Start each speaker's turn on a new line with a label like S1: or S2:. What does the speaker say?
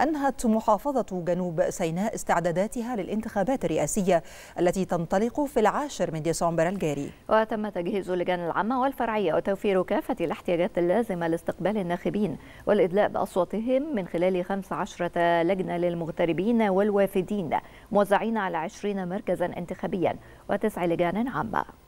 S1: أنهت محافظة جنوب سيناء استعداداتها للانتخابات الرئاسية التي تنطلق في العاشر من ديسمبر الجاري
S2: وتم تجهيز اللجان العامة والفرعية وتوفير كافة الاحتياجات اللازمة لاستقبال الناخبين والإدلاء بأصواتهم من خلال 15 لجنة للمغتربين والوافدين موزعين على 20 مركزا انتخابيا وتسع لجان عامة